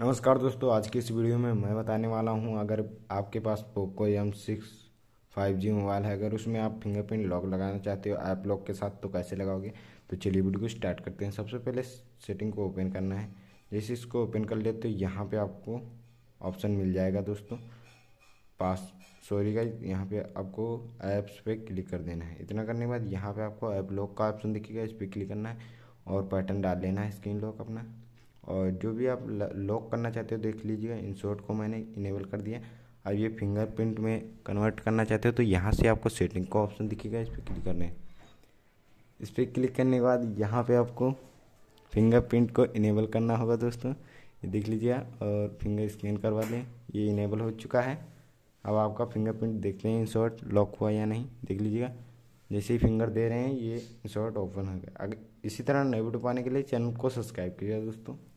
नमस्कार दोस्तों आज की इस वीडियो में मैं बताने वाला हूं अगर आपके पास Poco M six five G mobile है अगर उसमें आप फिंगरप्रिंट लॉक लगाना चाहते हो ऐप लॉक के साथ तो कैसे लगाओगे तो चलिए वीडियो को स्टार्ट करते हैं सबसे पहले सेटिंग को ओपन करना है जैसे इसको ओपन कर लेते तो यहाँ पर आपको ऑप्शन मिल जाएगा दोस्तों पास सॉरी का यहाँ पे आपको ऐप्स पे क्लिक कर देना है इतना करने के बाद यहाँ पे आपको ऐप लॉक का ऑप्शन दिखेगा इस पर क्लिक करना है और पैटर्न डाल लेना है स्क्रीन लॉक अपना और जो भी आप लॉक करना चाहते हो देख लीजिएगा इन शॉर्ट को मैंने इनेबल कर दिया अब ये फिंगरप्रिंट में कन्वर्ट करना चाहते हो तो यहाँ से आपको सेटिंग का ऑप्शन दिखेगा इस पर क्लिक करने इस पर क्लिक करने के बाद यहाँ पे आपको फिंगरप्रिंट को इनेबल करना होगा दोस्तों ये देख लीजिए और फिंगर स्कैन करवा दें ये इनेबल हो चुका है अब आपका फिंगरप्रिंट देख लें इन शॉर्ट लॉक हुआ या नहीं देख लीजिएगा जैसे ही फिंगर दे रहे हैं ये इन शॉर्ट ओपन हो गया अगर इसी तरह नए वीडियो पाने के लिए चैनल को सब्सक्राइब कीजिएगा दोस्तों